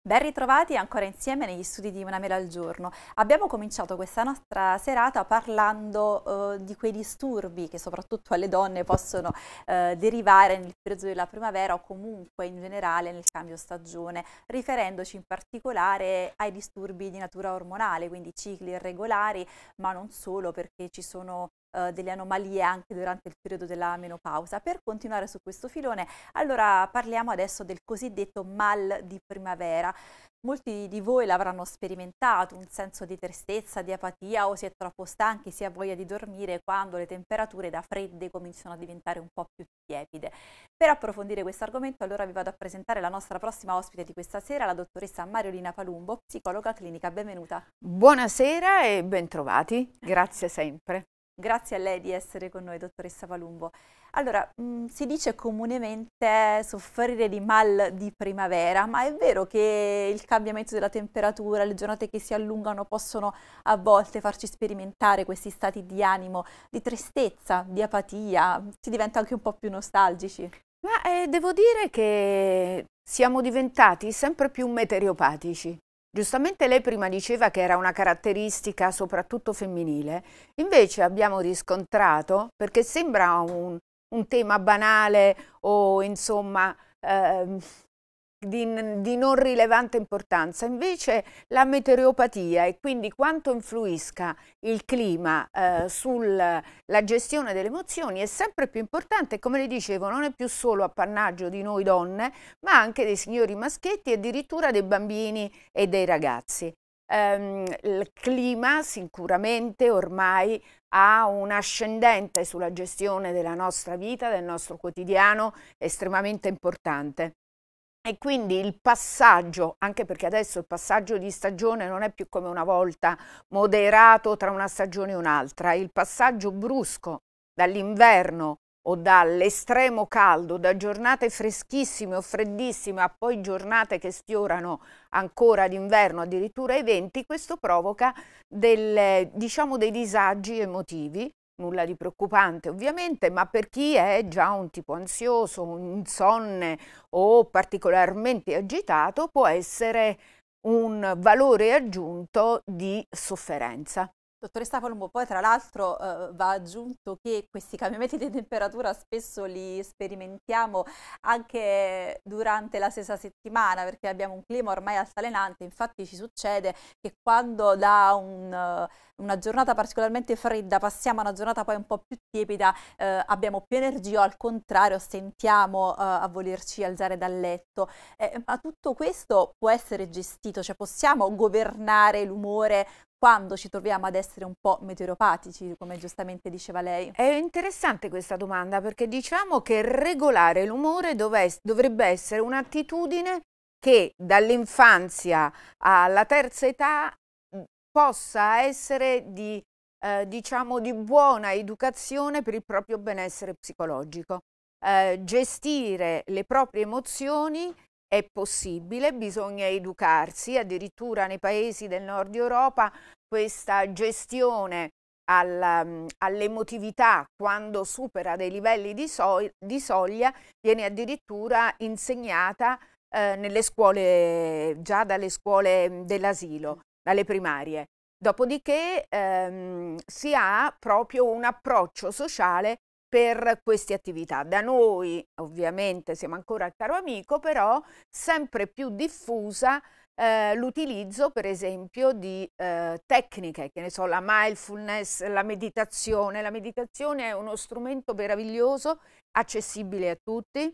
Ben ritrovati ancora insieme negli studi di Una Mela al Giorno. Abbiamo cominciato questa nostra serata parlando eh, di quei disturbi che soprattutto alle donne possono eh, derivare nel periodo della primavera o comunque in generale nel cambio stagione, riferendoci in particolare ai disturbi di natura ormonale, quindi cicli irregolari, ma non solo perché ci sono eh, delle anomalie anche durante il periodo della menopausa. Per continuare su questo filone, allora parliamo adesso del cosiddetto mal di primavera. Molti di voi l'avranno sperimentato, un senso di tristezza, di apatia o si è troppo stanchi, si ha voglia di dormire quando le temperature da fredde cominciano a diventare un po' più tiepide. Per approfondire questo argomento allora vi vado a presentare la nostra prossima ospite di questa sera, la dottoressa Mariolina Palumbo, psicologa clinica. Benvenuta. Buonasera e bentrovati, grazie sempre. Grazie a lei di essere con noi, dottoressa Palumbo. Allora, mh, mm, si dice comunemente soffrire di mal di primavera, ma è vero che il cambiamento della temperatura, le giornate che si allungano possono a volte farci sperimentare questi stati di animo, di tristezza, di apatia, si diventa anche un po' più nostalgici. Ma eh, devo dire che siamo diventati sempre più meteoropatici. Giustamente lei prima diceva che era una caratteristica soprattutto femminile, invece abbiamo riscontrato, perché sembra un, un tema banale o insomma eh, di, di, non rilevante importanza, invece la meteoropatia e quindi quanto influisca il clima eh, sulla gestione delle emozioni è sempre più importante, come le dicevo, non è più solo appannaggio di noi donne, ma anche dei signori maschietti e addirittura dei bambini e dei ragazzi. Um, il clima sicuramente ormai ha un ascendente sulla gestione della nostra vita, del nostro quotidiano, estremamente importante. E quindi il passaggio, anche perché adesso il passaggio di stagione non è più come una volta moderato tra una stagione e un'altra, il passaggio brusco dall'inverno o dall'estremo caldo, da giornate freschissime o freddissime a poi giornate che sfiorano ancora d'inverno, addirittura i venti, questo provoca delle, diciamo, dei disagi emotivi nulla di preoccupante ovviamente, ma per chi è già un tipo ansioso, insonne o particolarmente agitato può essere un valore aggiunto di sofferenza. Dottoressa Palumbo, poi tra l'altro eh, va aggiunto che questi cambiamenti di temperatura spesso li sperimentiamo anche durante la stessa settimana perché abbiamo un clima ormai altalenante, infatti ci succede che quando da un, eh, una giornata particolarmente fredda passiamo a una giornata poi un po' più tiepida eh, abbiamo più energia o al contrario sentiamo eh, a volerci alzare dal letto, eh, ma tutto questo può essere gestito, cioè possiamo governare l'umore quando ci troviamo ad essere un po' meteoropatici, come giustamente diceva lei? È interessante questa domanda perché diciamo che regolare l'umore dovrebbe essere un'attitudine che dall'infanzia alla terza età possa essere di, eh, diciamo, di buona educazione per il proprio benessere psicologico. Eh, gestire le proprie emozioni è possibile, bisogna educarsi, addirittura nei paesi del nord Europa questa gestione al, mm, all'emotività quando supera dei livelli di, so, di soglia viene addirittura insegnata eh, nelle scuole, già dalle scuole mm, dell'asilo, dalle primarie. Dopodiché ehm, si ha proprio un approccio sociale per queste attività. Da noi ovviamente siamo ancora al caro amico, però sempre più diffusa eh, l'utilizzo per esempio di eh, tecniche, che ne so, la mindfulness, la meditazione. La meditazione è uno strumento meraviglioso, accessibile a tutti,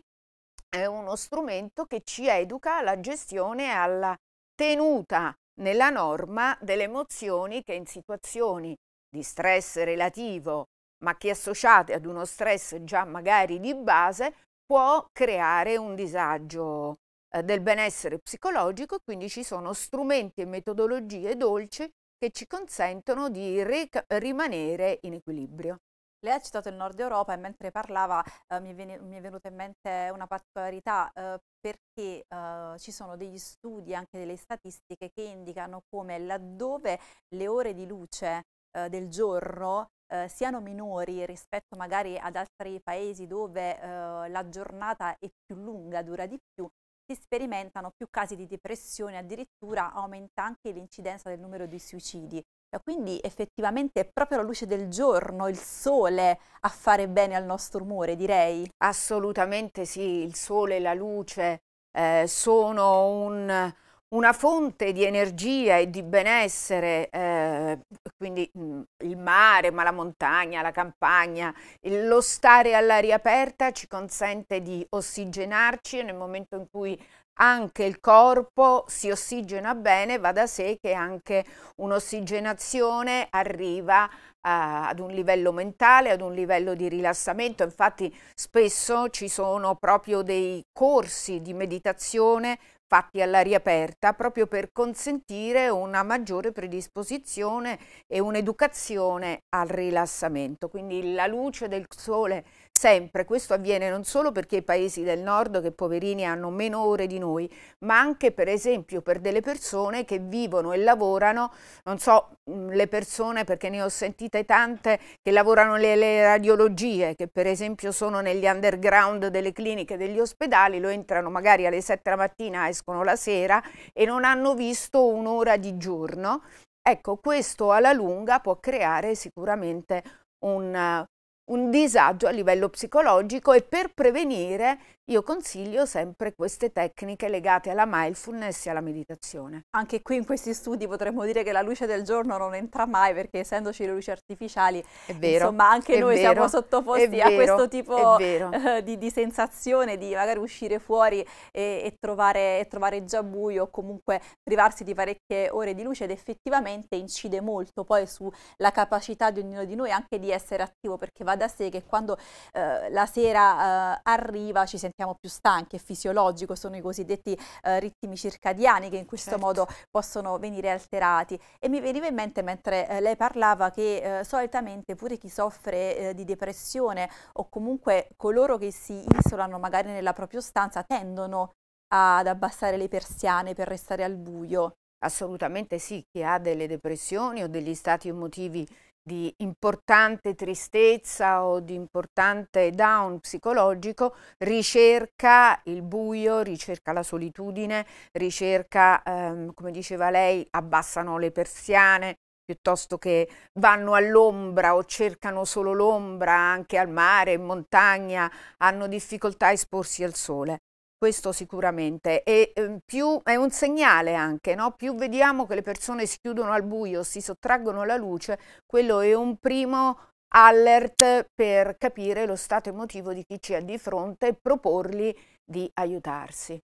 è uno strumento che ci educa alla gestione e alla tenuta nella norma delle emozioni che in situazioni di stress relativo ma che associate ad uno stress già magari di base può creare un disagio eh, del benessere psicologico, quindi ci sono strumenti e metodologie dolci che ci consentono di rimanere in equilibrio. Lei ha citato il Nord Europa e mentre parlava eh, mi, è mi, è venuta in mente una particolarità eh, perché eh, ci sono degli studi, anche delle statistiche che indicano come laddove le ore di luce eh, del giorno eh, siano minori rispetto magari ad altri paesi dove eh, la giornata è più lunga, dura di più, si sperimentano più casi di depressione, addirittura aumenta anche l'incidenza del numero di suicidi. Quindi effettivamente è proprio la luce del giorno, il sole a fare bene al nostro umore, direi. Assolutamente sì, il sole e la luce eh, sono un, una fonte di energia e di benessere, eh, quindi mh, mm, il mare, ma la montagna, la campagna, lo stare all'aria aperta ci consente di ossigenarci nel momento in cui anche il corpo si ossigena bene, va da sé che anche un'ossigenazione arriva eh, ad un livello mentale, ad un livello di rilassamento. Infatti spesso ci sono proprio dei corsi di meditazione fatti all'aria aperta proprio per consentire una maggiore predisposizione e un'educazione al rilassamento. Quindi la luce del sole sempre. Questo avviene non solo perché i paesi del nord, che poverini, hanno meno ore di noi, ma anche per esempio per delle persone che vivono e lavorano, non so, mm, le persone, perché ne ho sentite tante, che lavorano nelle radiologie, che per esempio sono negli underground delle cliniche, e degli ospedali, lo entrano magari alle 7 la mattina, escono la sera e non hanno visto un'ora di giorno. Ecco, questo alla lunga può creare sicuramente un un disagio a livello psicologico e per prevenire io consiglio sempre queste tecniche legate alla mindfulness e alla meditazione. Anche qui in questi studi potremmo dire che la luce del giorno non entra mai perché essendoci le luci artificiali, vero, insomma anche noi vero, siamo sottoposti vero, a questo tipo eh, di, di, sensazione di magari uscire fuori e, e, trovare, e trovare già buio o comunque privarsi di parecchie ore di luce ed effettivamente incide molto poi sulla capacità di ognuno di noi anche di essere attivo perché va da sé che quando eh, la sera eh, arriva ci sentiamo sentiamo più stanchi, è fisiologico, sono i cosiddetti eh, ritmi circadiani che in questo certo. modo possono venire alterati. E mi veniva in mente mentre eh, lei parlava che eh, solitamente pure chi soffre eh, di depressione o comunque coloro che si isolano magari nella propria stanza tendono ad abbassare le persiane per restare al buio. Assolutamente sì, chi ha delle depressioni o degli stati emotivi di importante tristezza o di importante down psicologico, ricerca il buio, ricerca la solitudine, ricerca, ehm, come diceva lei, abbassano le persiane piuttosto che vanno all'ombra o cercano solo l'ombra anche al mare, in montagna, hanno difficoltà a esporsi al sole questo sicuramente. E eh, più è un segnale anche, no? più vediamo che le persone si chiudono al buio, si sottraggono alla luce, quello è un primo alert per capire lo stato emotivo di chi ci ha di fronte e proporgli di aiutarsi.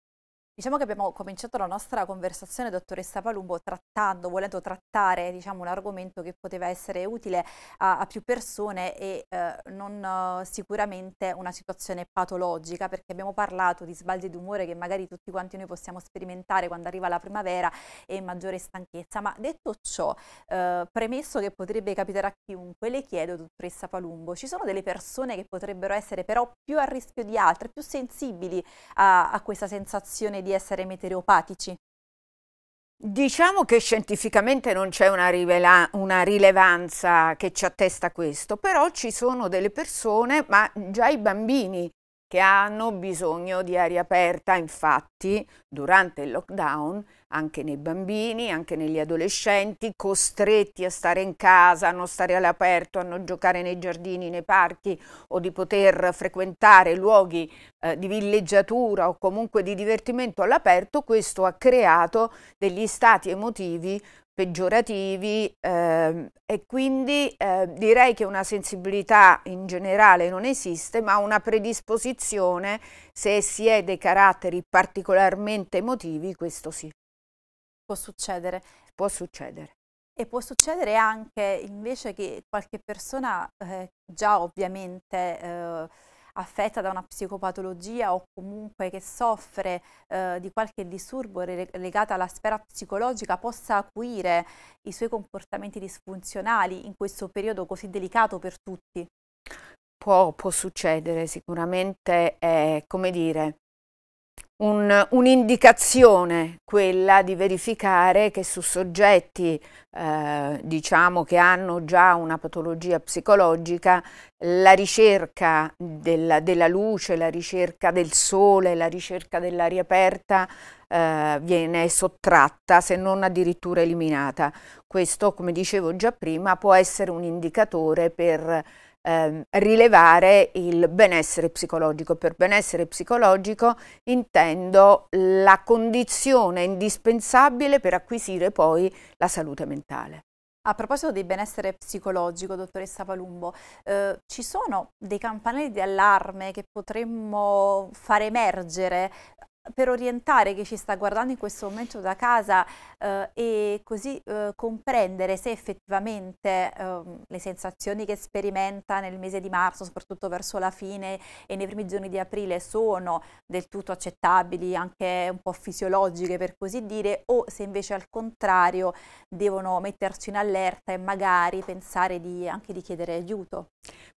Diciamo che abbiamo cominciato la nostra conversazione, dottoressa Palumbo, trattando, volendo trattare diciamo, un argomento che poteva essere utile a, a più persone e eh, non eh, sicuramente una situazione patologica, perché abbiamo parlato di sbalzi d'umore che magari tutti quanti noi possiamo sperimentare quando arriva la primavera e maggiore stanchezza. Ma detto ciò, eh, premesso che potrebbe capitare a chiunque, le chiedo, dottoressa Palumbo, ci sono delle persone che potrebbero essere però più a rischio di altre, più sensibili a, a questa sensazione di essere meteoropatici? Diciamo che scientificamente non c'è una, una, rilevanza che ci attesta questo, però ci sono delle persone, ma già i bambini che hanno bisogno di aria aperta, infatti durante il lockdown anche nei bambini, anche negli adolescenti, costretti a stare in casa, a non stare all'aperto, a non giocare nei giardini, nei parchi o di poter frequentare luoghi eh, di villeggiatura o comunque di divertimento all'aperto, questo ha creato degli stati emotivi peggiorativi eh, e quindi eh, direi che una sensibilità in generale non esiste ma una predisposizione se si è dei caratteri particolarmente emotivi questo sì. Può succedere. Può succedere. E può succedere anche invece che qualche persona eh, già ovviamente eh, affetta da una psicopatologia o comunque che soffre eh, di qualche disturbo legato alla sfera psicologica possa acuire i suoi comportamenti disfunzionali in questo periodo così delicato per tutti? Può, può succedere sicuramente, è, come dire, un, un'indicazione quella di verificare che su soggetti eh, diciamo che hanno già una patologia psicologica la ricerca della, della, luce, la ricerca del sole, la ricerca dell'aria aperta eh, viene sottratta se non addirittura eliminata. Questo come dicevo già prima può essere un indicatore per Ehm, rilevare il benessere psicologico. Per benessere psicologico intendo la condizione indispensabile per acquisire poi la salute mentale. A proposito di benessere psicologico, dottoressa Palumbo, eh, ci sono dei campanelli di allarme che potremmo far emergere per orientare chi ci sta guardando in questo momento da casa eh, e così eh, comprendere se effettivamente eh, le sensazioni che sperimenta nel mese di marzo, soprattutto verso la fine e nei primi giorni di aprile, sono del tutto accettabili, anche un po' fisiologiche per così dire, o se invece al contrario devono metterci in allerta e magari pensare di, anche di chiedere aiuto.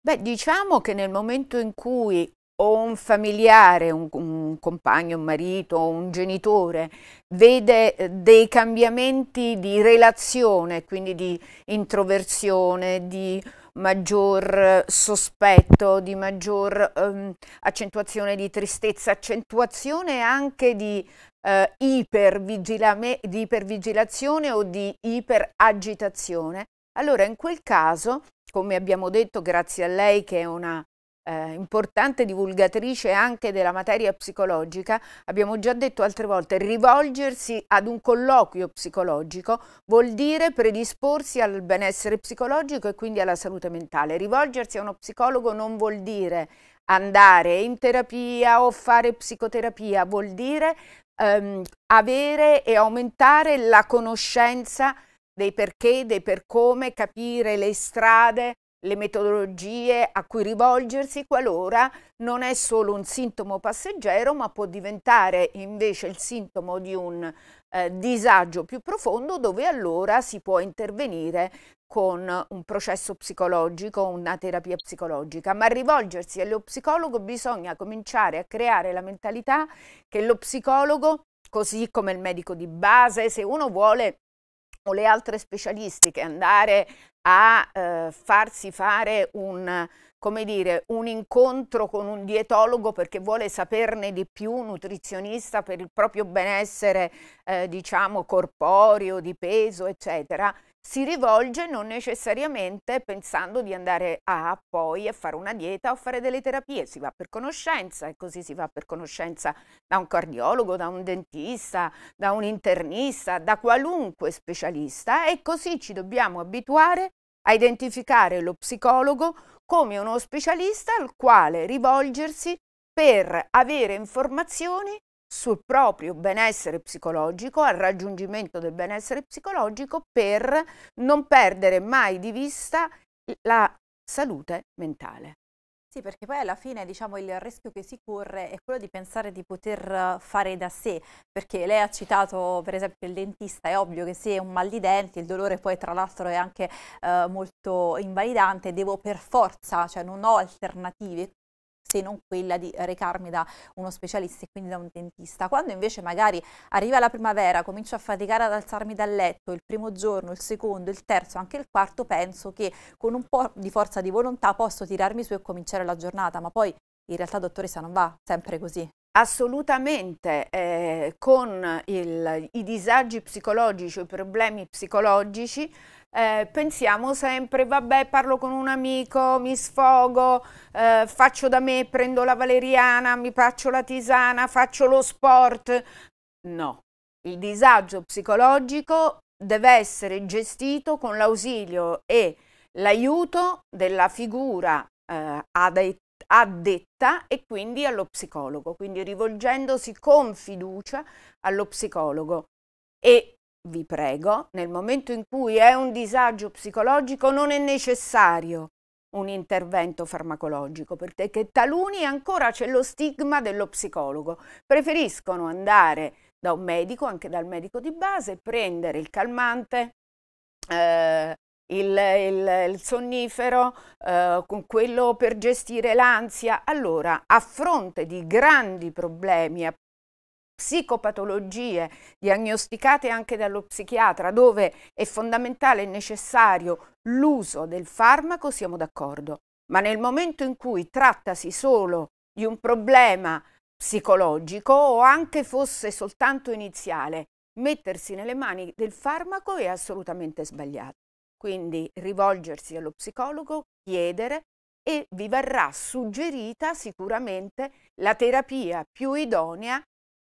Beh, diciamo che nel momento in cui o un familiare, un, un, compagno, un marito, un genitore, vede eh, dei cambiamenti di relazione, quindi di introversione, di maggior eh, sospetto, di maggior ehm, accentuazione di tristezza, accentuazione anche di, eh, di ipervigilazione o di iperagitazione, allora in quel caso, come abbiamo detto grazie a lei che è una eh, importante divulgatrice anche della materia psicologica, abbiamo già detto altre volte, rivolgersi ad un colloquio psicologico vuol dire predisporsi al benessere psicologico e quindi alla salute mentale. Rivolgersi a uno psicologo non vuol dire andare in terapia o fare psicoterapia, vuol dire ehm, avere e aumentare la conoscenza dei perché, dei per come, capire le strade le metodologie a cui rivolgersi qualora non è solo un sintomo passeggero ma può diventare invece il sintomo di un eh, disagio più profondo dove allora si può intervenire con un processo psicologico, una terapia psicologica, ma rivolgersi allo psicologo bisogna cominciare a creare la mentalità che lo psicologo, così come il medico di base, se uno vuole o le altre specialistiche, andare a eh, farsi fare un, dire, un, incontro con un dietologo perché vuole saperne di più, nutrizionista per il proprio benessere, eh, diciamo, corporeo, di peso, eccetera, si rivolge non necessariamente pensando di andare a poi a fare una dieta o fare delle terapie, si va per conoscenza e così si va per conoscenza da un cardiologo, da un dentista, da un internista, da qualunque specialista e così ci dobbiamo abituare a identificare lo psicologo come uno specialista al quale rivolgersi per avere informazioni sul proprio benessere psicologico, al raggiungimento del benessere psicologico per non perdere mai di vista la salute mentale. Sì, perché poi alla fine diciamo, il rischio che si corre è quello di pensare di poter eh, fare da sé, perché lei ha citato per esempio il dentista, è ovvio che se è un mal di denti, il dolore poi tra l'altro è anche eh, molto invalidante, devo per forza, cioè non ho alternative, se non quella di recarmi da uno specialista e quindi da un dentista. Quando invece magari arriva la primavera, comincio a faticare ad alzarmi dal letto, il primo giorno, il secondo, il terzo, anche il quarto, penso che con un po' di forza di volontà posso tirarmi su e cominciare la giornata, ma poi in realtà dottoressa non va sempre così. Assolutamente, eh, con il, i disagi psicologici i problemi psicologici eh, pensiamo sempre, vabbè parlo con un amico, mi sfogo, eh, faccio da me, prendo la valeriana, mi faccio la tisana, faccio lo sport. No, il disagio psicologico deve essere gestito con l'ausilio e l'aiuto della figura eh, addetta e quindi allo psicologo, quindi rivolgendosi con fiducia allo psicologo. E vi prego, nel momento in cui è un disagio psicologico non è necessario un intervento farmacologico, perché taluni ancora c'è lo stigma dello psicologo. Preferiscono andare da un medico, anche dal medico di base, prendere il calmante, eh, il, il, il, sonnifero, eh, con quello per gestire l'ansia. Allora, a fronte di grandi problemi psicopatologie diagnosticate anche dallo psichiatra, dove è fondamentale e necessario l'uso del farmaco, siamo d'accordo. Ma nel momento in cui trattasi solo di un problema psicologico o anche fosse soltanto iniziale, mettersi nelle mani del farmaco è assolutamente sbagliato. Quindi rivolgersi allo psicologo, chiedere e vi verrà suggerita sicuramente la terapia più idonea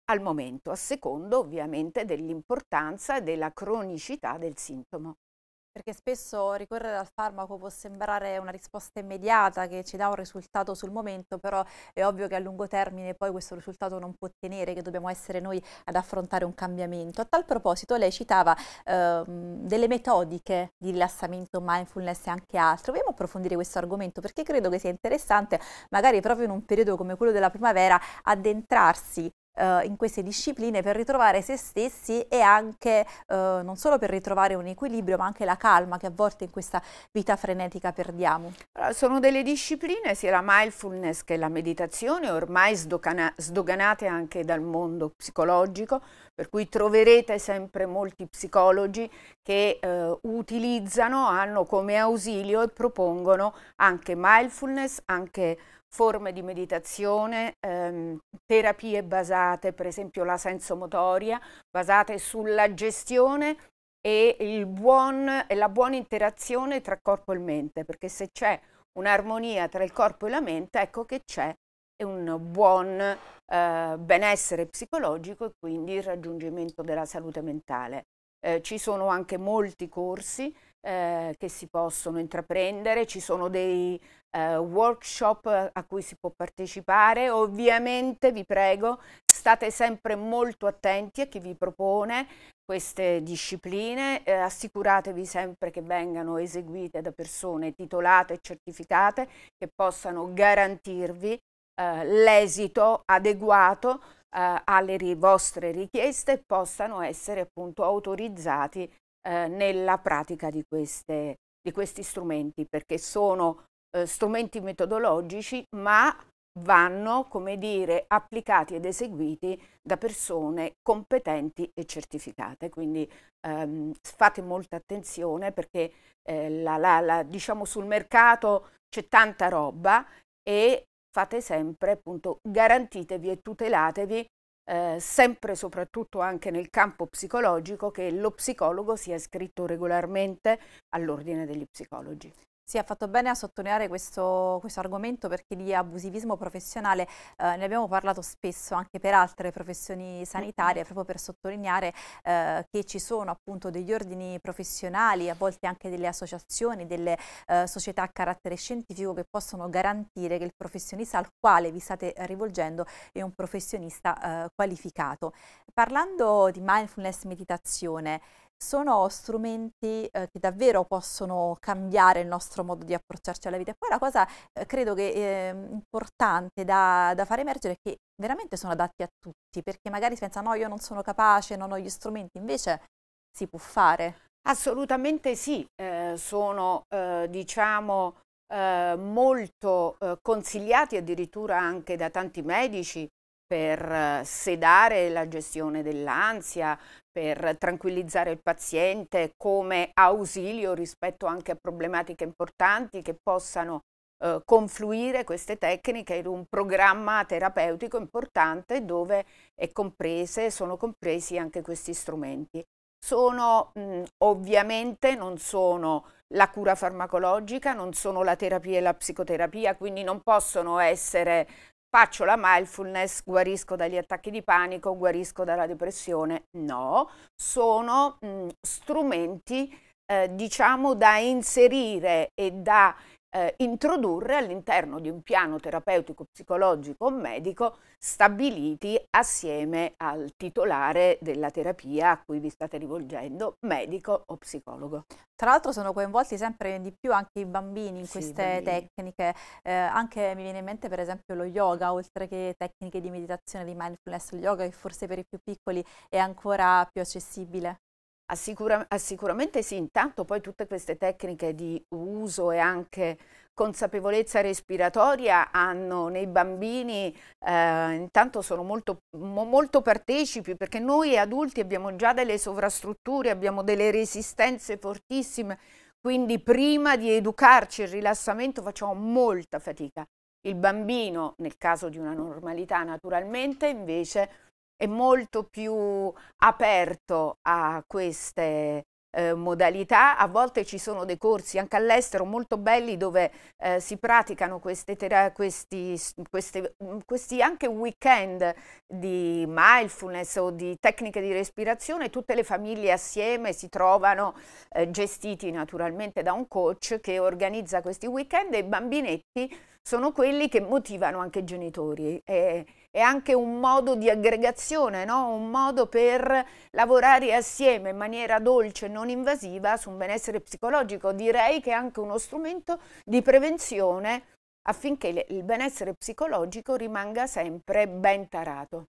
al momento, a secondo ovviamente dell'importanza e della cronicità del sintomo. Perché spesso ricorrere al farmaco può sembrare una risposta immediata che ci dà un risultato sul momento, però è ovvio che a lungo termine poi questo risultato non può tenere, che dobbiamo essere noi ad affrontare un cambiamento. A tal proposito lei citava eh, delle metodiche di rilassamento, mindfulness e anche altro. Vogliamo approfondire questo argomento perché credo che sia interessante, magari proprio in un periodo come quello della primavera, addentrarsi eh, in queste discipline per ritrovare se stessi e anche eh, non solo per ritrovare un equilibrio ma anche la calma che a volte in questa vita frenetica perdiamo. sono delle discipline sia la mindfulness che la meditazione ormai sdogana sdoganate anche dal mondo psicologico per cui troverete sempre molti psicologi che eh, utilizzano, hanno come ausilio e propongono anche mindfulness, anche forme di meditazione, ehm, terapie basate, per esempio la sensomotoria, basate sulla gestione e, buon, e la buona interazione tra corpo e mente, perché se c'è un'armonia tra il corpo e la mente, ecco che c'è un buon eh, benessere psicologico e quindi il raggiungimento della salute mentale. Eh, ci sono anche molti corsi eh, che si possono intraprendere, ci sono dei eh, workshop a cui si può partecipare. Ovviamente vi prego, state sempre molto attenti a chi vi propone queste discipline, eh, assicuratevi sempre che vengano eseguite da persone titolate e certificate che possano garantirvi eh, l'esito adeguato eh, alle vostre richieste e possano essere appunto autorizzati eh, nella pratica di, queste, di, questi strumenti, perché sono eh, strumenti metodologici, ma vanno, come dire, applicati ed eseguiti da persone competenti e certificate. Quindi ehm, fate molta attenzione perché eh, la, la, la, diciamo sul mercato c'è tanta roba e fate sempre, appunto, garantitevi e tutelatevi eh, sempre soprattutto anche nel campo psicologico, che lo psicologo sia iscritto regolarmente all'ordine degli psicologi. Sì, ha fatto bene a sottolineare questo, questo argomento perché di abusivismo professionale eh, ne abbiamo parlato spesso anche per altre professioni sanitarie, proprio per sottolineare eh, che ci sono appunto degli ordini professionali, a volte anche delle associazioni, delle eh, società a carattere scientifico che possono garantire che il professionista al quale vi state rivolgendo è un professionista eh, qualificato. Parlando di mindfulness meditazione, sono strumenti eh, che davvero possono cambiare il nostro modo di approcciarci alla vita. E Poi la cosa eh, credo che eh, importante da, da, far emergere è che veramente sono adatti a tutti, perché magari si pensa no, io non sono capace, non ho gli strumenti, invece si può fare. Assolutamente sì, eh, sono eh, diciamo eh, molto consigliati addirittura anche da tanti medici per eh, sedare la gestione dell'ansia, per tranquillizzare il paziente come ausilio rispetto anche a problematiche importanti che possano eh, confluire queste tecniche in un programma terapeutico importante dove comprese, sono compresi anche questi strumenti. Sono, mh, mm, ovviamente non sono la cura farmacologica, non sono la terapia e la psicoterapia, quindi non possono essere faccio la mindfulness, guarisco dagli attacchi di panico, guarisco dalla depressione. No, sono mh, strumenti eh, diciamo da inserire e da eh, introdurre all'interno di un piano terapeutico, psicologico o medico stabiliti assieme al titolare della terapia a cui vi state rivolgendo, medico o psicologo. Tra l'altro sono coinvolti sempre di più anche i bambini in queste sì, bambini. tecniche, eh, anche mi viene in mente per esempio lo yoga, oltre che tecniche di meditazione, di mindfulness, lo yoga che forse per i più piccoli è ancora più accessibile. Assicura, sicuramente sì, intanto poi tutte queste tecniche di uso e anche consapevolezza respiratoria hanno nei bambini, eh, intanto sono molto, mo, molto partecipi perché noi adulti abbiamo già delle sovrastrutture, abbiamo delle resistenze fortissime, quindi prima di educarci al rilassamento facciamo molta fatica. Il bambino, nel caso di una normalità naturalmente, invece è molto più aperto a queste eh, modalità, a volte ci sono dei corsi anche all'estero molto belli dove eh, si praticano queste questi, queste, mm, questi anche weekend di mindfulness o di tecniche di respirazione, tutte le famiglie assieme si trovano eh, gestiti naturalmente da un coach che organizza questi weekend e i bambinetti sono quelli che motivano anche i genitori. È, è anche un modo di aggregazione, no? un modo per lavorare assieme in maniera dolce e non invasiva su un benessere psicologico. Direi che è anche uno strumento di prevenzione affinché il benessere psicologico rimanga sempre ben tarato.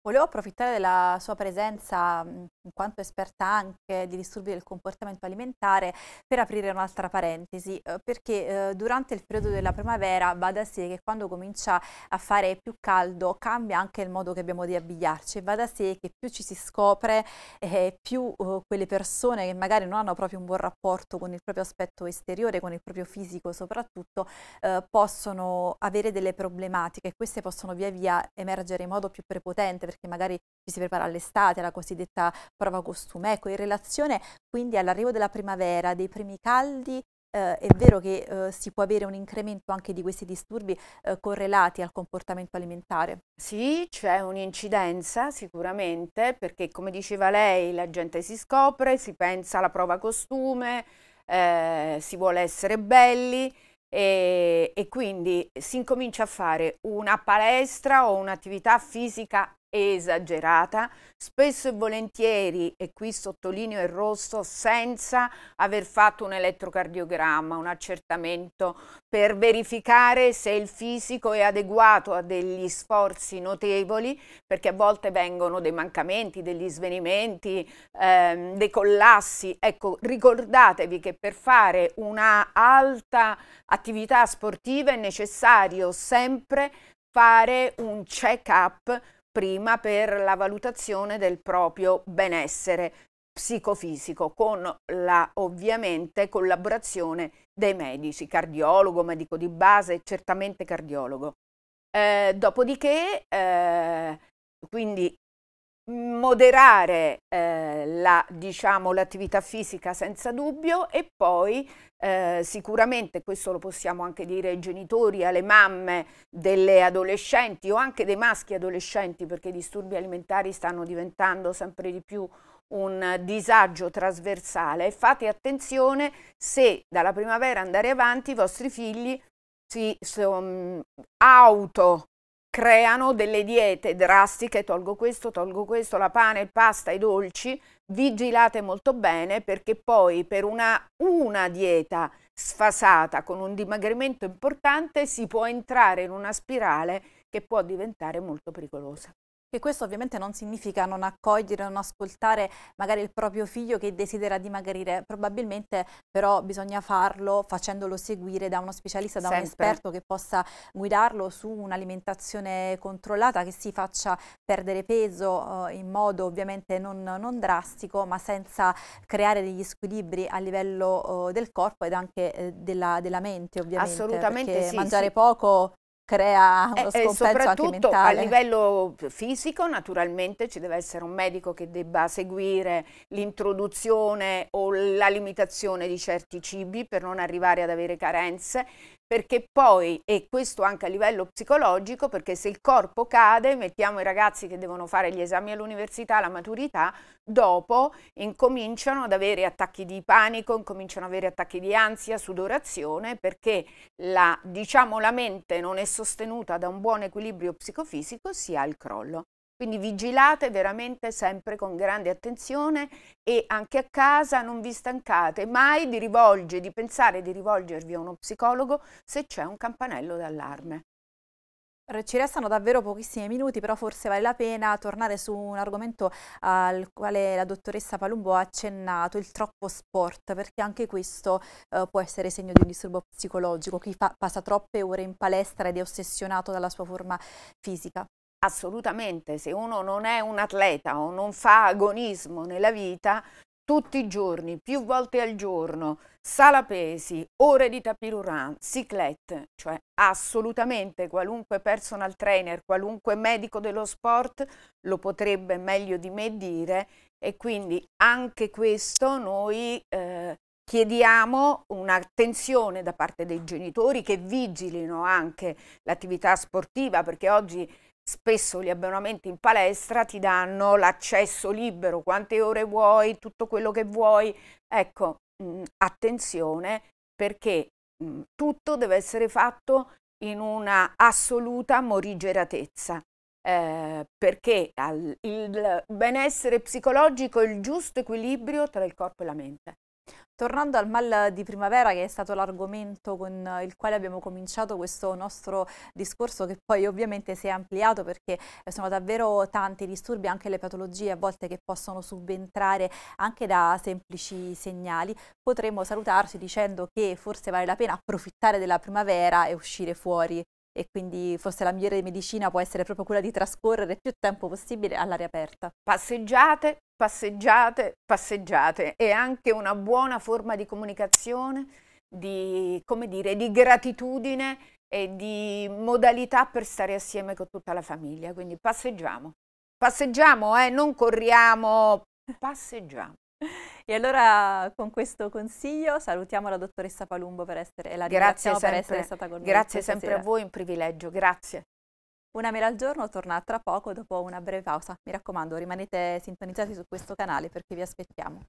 Volevo approfittare della sua presenza in quanto esperta anche di disturbi del comportamento alimentare, per aprire un'altra parentesi, eh, perché eh, durante il periodo della primavera va da sé che quando comincia a fare più caldo cambia anche il modo che abbiamo di abbigliarci, va da sé che più ci si scopre, eh, più eh, quelle persone che magari non hanno proprio un buon rapporto con il proprio aspetto esteriore, con il proprio fisico soprattutto, eh, possono avere delle problematiche queste possono via via emergere in modo più prepotente perché magari ci si prepara all'estate, alla cosiddetta prova costume. Ecco, in relazione quindi all'arrivo della primavera, dei primi caldi, eh, è vero che eh, si può avere un incremento anche di questi disturbi eh, correlati al comportamento alimentare? Sì, c'è un'incidenza sicuramente, perché come diceva lei, la gente si scopre, si pensa alla prova costume, eh, si vuole essere belli. E, e quindi si incomincia a fare una palestra o un'attività fisica esagerata, spesso e volentieri, e qui sottolineo il rosso, senza aver fatto un elettrocardiogramma, un accertamento per verificare se il fisico è adeguato a degli sforzi notevoli, perché a volte vengono dei mancamenti, degli svenimenti, ehm, dei collassi. Ecco, ricordatevi che per fare una alta attività sportiva è necessario sempre fare un check-up prima per la valutazione del proprio benessere psicofisico con la ovviamente collaborazione dei medici, cardiologo, medico di base, certamente cardiologo. Eh, dopodiché, eh, quindi moderare eh, la, diciamo, l'attività fisica senza dubbio e poi eh, sicuramente, questo lo possiamo anche dire ai genitori, alle mamme delle adolescenti o anche dei maschi adolescenti perché i disturbi alimentari stanno diventando sempre di più un disagio trasversale. Fate attenzione se dalla primavera andare avanti i vostri figli si, si um, auto creano delle diete drastiche, tolgo questo, tolgo questo, la pane, il pasta, i dolci, vigilate molto bene perché poi per una, una dieta sfasata con un dimagrimento importante si può entrare in una spirale che può diventare molto pericolosa. E questo ovviamente non significa non accogliere, non ascoltare magari il proprio figlio che desidera dimagrire, probabilmente però bisogna farlo facendolo seguire da uno specialista, da Sempre. un esperto che possa guidarlo su un'alimentazione controllata che si faccia perdere peso eh, in modo ovviamente non, non, drastico ma senza creare degli squilibri a livello eh, del corpo ed anche eh, della, della, mente ovviamente. Assolutamente sì. Mangiare sì. poco crea uno eh, eh scompenso anche mentale. a livello fisico naturalmente ci deve essere un medico che debba seguire l'introduzione o la limitazione di certi cibi per non arrivare ad avere carenze, perché poi, e questo anche a livello psicologico, perché se il corpo cade, mettiamo i ragazzi che devono fare gli esami all'università, la maturità, dopo incominciano ad avere attacchi di panico, incominciano ad avere attacchi di ansia, sudorazione, perché la, diciamo, la mente non è sostenuta da un buon equilibrio psicofisico, si ha il crollo. Quindi vigilate veramente sempre con grande attenzione e anche a casa non vi stancate mai di rivolgere, di pensare di rivolgervi a uno psicologo se c'è un campanello d'allarme. Ci restano davvero pochissimi minuti, però forse vale la pena tornare su un argomento al quale la dottoressa Palumbo ha accennato, il troppo sport, perché anche questo eh, può essere segno di un disturbo psicologico, chi passa troppe ore in palestra ed è ossessionato dalla sua forma fisica. Assolutamente, se uno non è un atleta o non fa agonismo nella vita, tutti i giorni, più volte al giorno, sala pesi, ore di tapiruran, ciclette, cioè assolutamente qualunque personal trainer, qualunque medico dello sport lo potrebbe meglio di me dire e quindi anche questo noi eh, chiediamo un'attenzione da parte dei genitori che vigilino anche l'attività sportiva perché oggi spesso gli abbonamenti in palestra ti danno l'accesso libero, quante ore vuoi, tutto quello che vuoi. Ecco, mh, mm, attenzione perché mh, mm, tutto deve essere fatto in una assoluta morigeratezza. Eh, perché al, il benessere psicologico è il giusto equilibrio tra il corpo e la mente. Tornando al mal di primavera, che è stato l'argomento con il quale abbiamo cominciato questo nostro discorso, che poi ovviamente si è ampliato perché eh, sono davvero tanti i disturbi, anche le patologie a volte che possono subentrare anche da semplici segnali, potremmo salutarci dicendo che forse vale la pena approfittare della primavera e uscire fuori e quindi forse la migliore medicina può essere proprio quella di trascorrere più tempo possibile all'aria aperta. Passeggiate, passeggiate, passeggiate è anche una buona forma di comunicazione, di, dire, di, gratitudine e di modalità per stare assieme con tutta la famiglia. Quindi passeggiamo, passeggiamo, eh? non corriamo, passeggiamo. E allora con questo consiglio salutiamo la dottoressa Palumbo per essere, e la grazie sempre, per essere stata con grazie noi. Grazie sempre sera. a voi, un privilegio, grazie. Una mela al giorno torna tra poco dopo una breve pausa. Mi raccomando, rimanete sintonizzati su questo canale perché vi aspettiamo.